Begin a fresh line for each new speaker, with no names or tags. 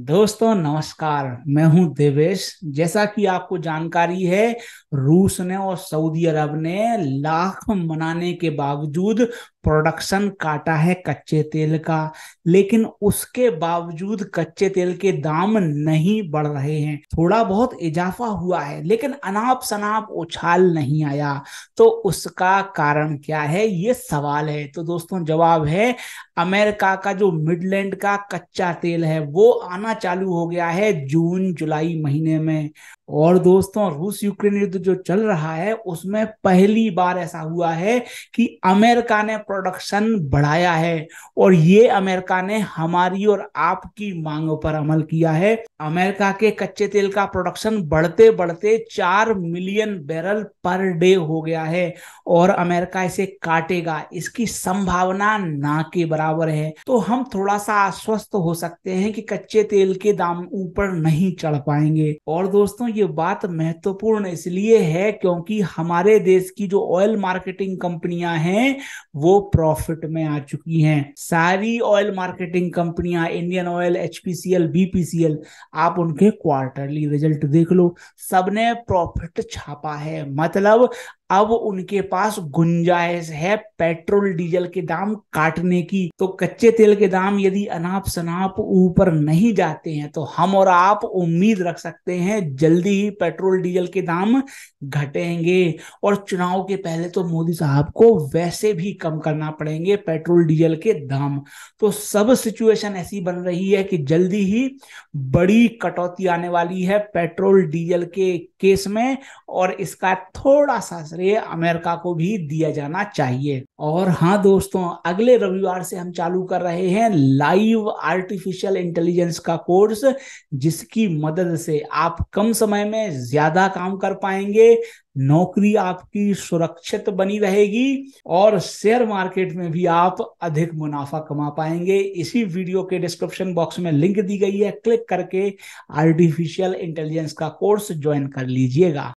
दोस्तों नमस्कार मैं हूं देवेश जैसा कि आपको जानकारी है रूस ने और सऊदी अरब ने लाख मनाने के बावजूद प्रोडक्शन काटा है कच्चे तेल का लेकिन उसके बावजूद कच्चे तेल के दाम नहीं बढ़ रहे हैं थोड़ा बहुत इजाफा हुआ है लेकिन अनाप शनाप उछाल नहीं आया तो उसका कारण क्या है ये सवाल है तो दोस्तों जवाब है अमेरिका का जो मिडलैंड का कच्चा तेल है वो आना आना चालू हो गया है जून जुलाई महीने में और दोस्तों रूस यूक्रेन युद्ध जो चल रहा है उसमें पहली बार ऐसा हुआ है कि अमेरिका ने प्रोडक्शन बढ़ाया है और ये अमेरिका ने हमारी और आपकी मांगों पर अमल किया है अमेरिका के कच्चे तेल का प्रोडक्शन बढ़ते बढ़ते चार मिलियन बैरल पर डे हो गया है और अमेरिका इसे काटेगा इसकी संभावना ना के बराबर है तो हम थोड़ा सा आश्वस्त हो सकते हैं कि कच्चे तेल के दाम ऊपर नहीं चढ़ पाएंगे और दोस्तों ये बात महत्वपूर्ण इसलिए है क्योंकि हमारे देश की जो ऑयल मार्केटिंग कंपनियां हैं वो प्रॉफिट में आ चुकी हैं सारी ऑयल मार्केटिंग कंपनियां इंडियन ऑयल एचपीसीएल बीपीसीएल आप उनके क्वार्टरली रिजल्ट देख लो सबने प्रॉफिट छापा है मतलब अब उनके पास गुंजाइश है पेट्रोल डीजल के दाम काटने की तो कच्चे तेल के दाम यदि अनाप शनाप ऊपर नहीं जाते हैं तो हम और आप उम्मीद रख सकते हैं जल्दी ही पेट्रोल डीजल के दाम घटेंगे और चुनाव के पहले तो मोदी साहब को वैसे भी कम करना पड़ेंगे पेट्रोल डीजल के दाम तो सब सिचुएशन ऐसी बन रही है कि जल्दी ही बड़ी कटौती आने वाली है पेट्रोल डीजल के केस में और इसका थोड़ा सा श्रेय अमेरिका को भी दिया जाना चाहिए और हाँ दोस्तों अगले रविवार से हम चालू कर रहे हैं लाइव आर्टिफिशियल इंटेलिजेंस का कोर्स जिसकी मदद से आप कम समय में ज्यादा काम कर पाएंगे नौकरी आपकी सुरक्षित बनी रहेगी और शेयर मार्केट में भी आप अधिक मुनाफा कमा पाएंगे इसी वीडियो के डिस्क्रिप्शन बॉक्स में लिंक दी गई है क्लिक करके आर्टिफिशियल इंटेलिजेंस का कोर्स ज्वाइन कर लीजिएगा